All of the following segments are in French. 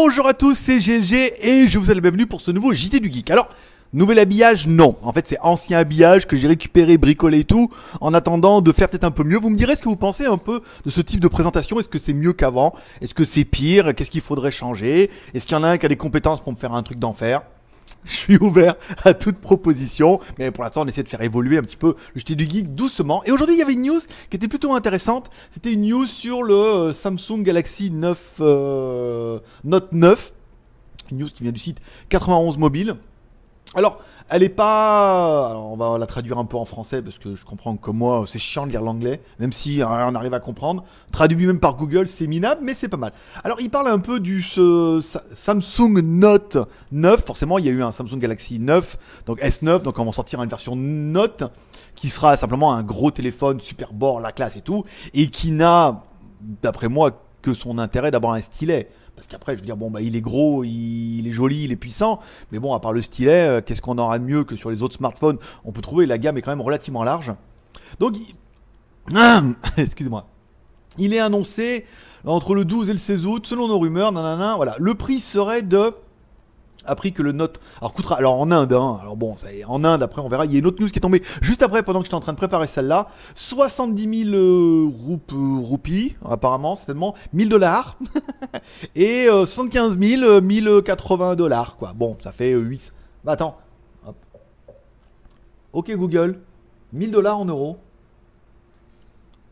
Bonjour à tous, c'est GLG et je vous souhaite la bienvenue pour ce nouveau JT du Geek. Alors, nouvel habillage Non. En fait, c'est ancien habillage que j'ai récupéré, bricolé et tout, en attendant de faire peut-être un peu mieux. Vous me direz ce que vous pensez un peu de ce type de présentation Est-ce que c'est mieux qu'avant Est-ce que c'est pire Qu'est-ce qu'il faudrait changer Est-ce qu'il y en a un qui a des compétences pour me faire un truc d'enfer je suis ouvert à toute proposition, mais pour l'instant, on essaie de faire évoluer un petit peu le jeté du geek doucement. Et aujourd'hui, il y avait une news qui était plutôt intéressante. C'était une news sur le euh, Samsung Galaxy euh, Note 9, une news qui vient du site 91 Mobile alors, elle est pas. on va la traduire un peu en français parce que je comprends que moi, c'est chiant de lire l'anglais, même si hein, on arrive à comprendre. Traduit même par Google, c'est minable, mais c'est pas mal. Alors, il parle un peu du Samsung Note 9. Forcément, il y a eu un Samsung Galaxy 9, donc S9, donc on va sortir une version Note qui sera simplement un gros téléphone super bord, la classe et tout, et qui n'a, d'après moi, que son intérêt d'avoir un stylet. Parce qu'après, je veux dire, bon, bah, il est gros, il, est joli, il est puissant. Mais bon, à part le stylet, euh, qu'est-ce qu'on aura de mieux que sur les autres smartphones On peut trouver, la gamme est quand même relativement large. Donc, excusez-moi. Il est annoncé entre le 12 et le 16 août, selon nos rumeurs, nanana, voilà. Le prix serait de appris que le note. Alors, Alors, en Inde, hein, alors bon, ça, en Inde, après, on verra. Il y a une autre news qui est tombée juste après, pendant que j'étais en train de préparer celle-là. 70 000 euh, euh, roupies, apparemment, certainement. 1000 dollars. et 75 000, 1080 dollars, quoi. Bon, ça fait 8. Euh, bah, attends. Ok, Google. 1000 dollars en euros.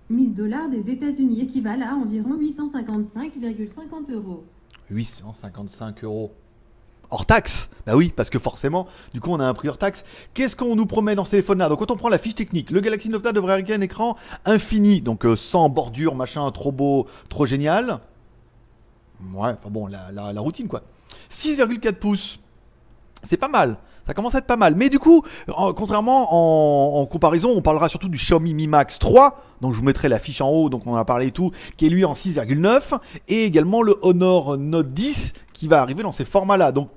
1000 dollars des États-Unis équivalent à environ 855,50 euros. 855 euros hors taxe. Bah oui, parce que forcément, du coup, on a un prix hors taxe. Qu'est-ce qu'on nous promet dans ce téléphone-là Donc, quand on prend la fiche technique, le Galaxy Note devrait arriver un écran infini, donc euh, sans bordure, machin, trop beau, trop génial. Ouais, enfin bon, la, routine quoi. 6,4 pouces, c'est pas mal. Ça commence à être pas mal. Mais du coup, contrairement en, comparaison, on parlera surtout du Xiaomi Mi Max 3. Donc je vous mettrai la fiche en haut, donc on en a parlé et tout, qui est lui en 6,9. Et également le Honor Note 10 qui va arriver dans ces formats-là. Donc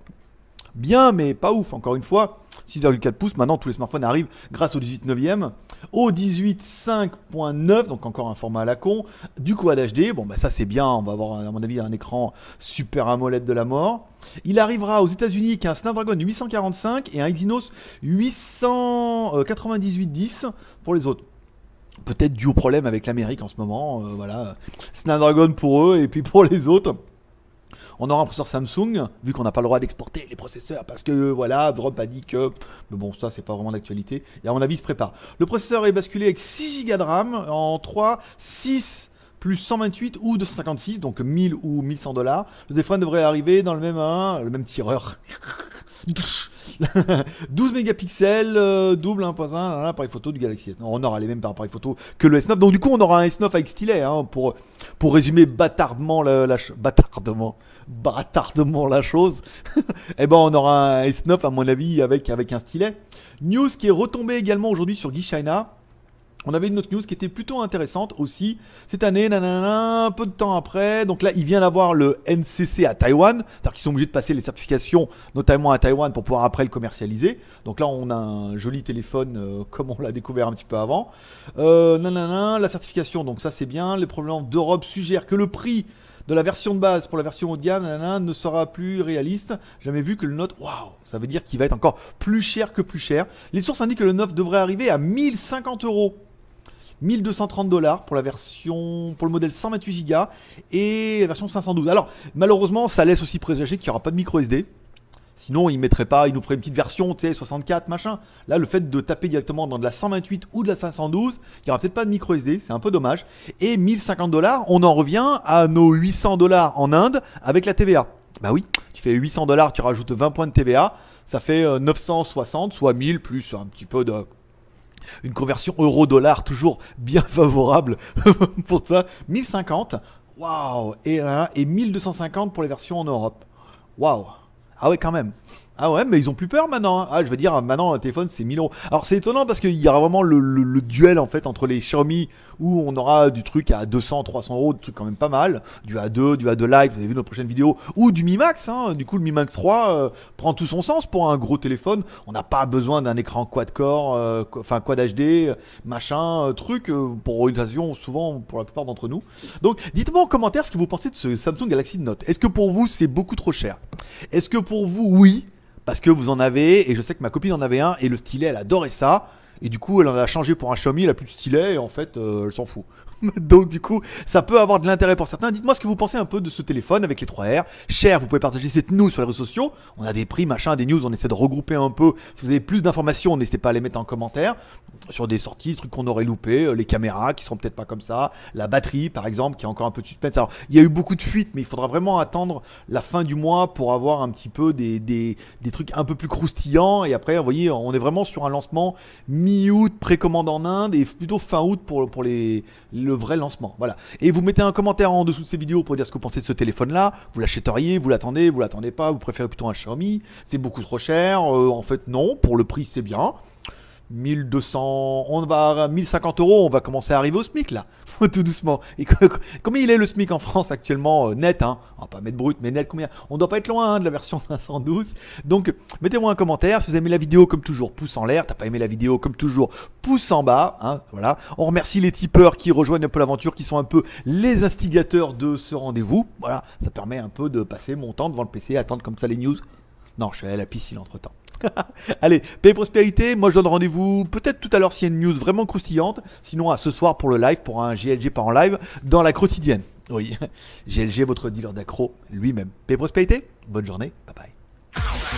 Bien, mais pas ouf, encore une fois. 6,4 pouces, maintenant tous les smartphones arrivent grâce au 18.9ème. e au 18,5.9, donc encore un format à la con, du coup à HD, bon bah ça c'est bien, on va avoir à mon avis un écran super AMOLED de la mort. Il arrivera aux États-Unis qu'un un Snapdragon 845 et un Exynos 89810 pour les autres. Peut-être dû au problème avec l'Amérique en ce moment, euh, voilà. Snapdragon pour eux et puis pour les autres on aura un processeur Samsung, vu qu'on n'a pas le droit d'exporter les processeurs, parce que voilà, Drop a dit que. Mais bon, ça, c'est pas vraiment d'actualité. Et à mon avis, il se prépare. Le processeur est basculé avec 6 Go de RAM en 3, 6 plus 128 ou 256, donc 1000 ou 1100 dollars. Le téléphone devrait arriver dans le même, hein, le même tireur. 12 mégapixels, euh, double 1.1, hein, appareil photo du Galaxy s On aura les mêmes appareils photo que le S9. Donc du coup, on aura un S9 avec stylet, hein, pour, pour résumer bâtardement la, bâtardement, la chose. Et eh ben, on aura un S9, à mon avis, avec, avec un stylet. News qui est retombé également aujourd'hui sur Guy China. On avait une autre news qui était plutôt intéressante aussi. Cette année, un peu de temps après, donc là, il vient d'avoir le NCC à Taïwan. C'est-à-dire qu'ils sont obligés de passer les certifications, notamment à Taïwan, pour pouvoir après le commercialiser. Donc là, on a un joli téléphone, euh, comme on l'a découvert un petit peu avant. Euh, la certification, donc ça, c'est bien. Les problèmes d'Europe suggèrent que le prix de la version de base pour la version haut de gamme ne sera plus réaliste. Jamais vu que le Note, waouh, ça veut dire qu'il va être encore plus cher que plus cher. Les sources indiquent que le 9 devrait arriver à 1050 euros. 1230 dollars pour la version pour le modèle 128 Go et la version 512. Alors malheureusement, ça laisse aussi présager qu'il n'y aura pas de micro SD. Sinon, ils mettraient pas, ils nous feraient une petite version, tu sais, 64, machin. Là, le fait de taper directement dans de la 128 ou de la 512, il n'y aura peut-être pas de micro SD, c'est un peu dommage. Et 1050 dollars, on en revient à nos 800 dollars en Inde avec la TVA. Bah oui, tu fais 800 dollars, tu rajoutes 20 points de TVA, ça fait 960, euh, soit 1000 plus un petit peu de une conversion euro-dollar toujours bien favorable pour ça. 1050, waouh, et, et 1250 pour les versions en Europe. Waouh, ah ouais quand même. Ah ouais, mais ils ont plus peur maintenant. Hein. Ah, je veux dire, maintenant, un téléphone, c'est 1000 euros. Alors, c'est étonnant parce qu'il y aura vraiment le, duel, en fait, entre les Xiaomi où on aura du truc à 200, 300 euros, du truc quand même pas mal. Du A2, du A2 Lite, vous avez vu nos prochaines vidéos, Ou du Mi Max, hein. Du coup, le Mi Max 3 euh, prend tout son sens pour un gros téléphone. On n'a pas besoin d'un écran quad-core, euh, enfin, quad-HD, machin, euh, truc, pour une souvent, pour la plupart d'entre nous. Donc, dites-moi en commentaire ce que vous pensez de ce Samsung Galaxy Note. Est-ce que pour vous, c'est beaucoup trop cher Est-ce que pour vous, oui parce que vous en avez, et je sais que ma copine en avait un, et le stylet, elle adorait ça. Et du coup, elle en a changé pour un Xiaomi, elle a plus de stylet, et en fait, euh, elle s'en fout. Donc du coup, ça peut avoir de l'intérêt pour certains. Dites-moi ce que vous pensez un peu de ce téléphone avec les 3R. Cher, vous pouvez partager cette news sur les réseaux sociaux. On a des prix, machin, des news, on essaie de regrouper un peu. Si vous avez plus d'informations, n'hésitez pas à les mettre en commentaire sur des sorties, des trucs qu'on aurait loupé, euh, les caméras qui seront peut-être pas comme ça, la batterie par exemple qui est encore un peu de suspense. Alors, il y a eu beaucoup de fuites, mais il faudra vraiment attendre la fin du mois pour avoir un petit peu des, des, des trucs un peu plus croustillants et après, vous voyez, on est vraiment sur un lancement mi-août, précommande en Inde et plutôt fin août pour pour les le vrai lancement. Voilà. Et vous mettez un commentaire en dessous de ces vidéos pour dire ce que vous pensez de ce téléphone-là. Vous l'achèteriez, vous l'attendez, vous l'attendez pas, vous préférez plutôt un Xiaomi. C'est beaucoup trop cher. Euh, en fait, non. Pour le prix, c'est bien. 1200, on va 1050 euros, on va commencer à arriver au SMIC là, tout doucement. Et combien il est le SMIC en France actuellement euh, net hein On va pas mettre brut, mais net combien On doit pas être loin hein, de la version 512. Donc mettez-moi un commentaire. Si vous aimez la vidéo, comme toujours, pouce en l'air. T'as pas aimé la vidéo, comme toujours, pouce en bas. Hein, voilà. On remercie les tipeurs qui rejoignent un peu l'aventure, qui sont un peu les instigateurs de ce rendez-vous. Voilà, ça permet un peu de passer mon temps devant le PC, attendre comme ça les news. Non, je suis allé à la piscine entre temps. Allez, paix et prospérité. Moi, je donne rendez-vous peut-être tout à l'heure s'il y a une news vraiment croustillante. Sinon, à ce soir pour le live, pour un GLG pas en live, dans la quotidienne. Oui, GLG, votre dealer d'accro lui-même. Paix et prospérité. Bonne journée. Bye bye.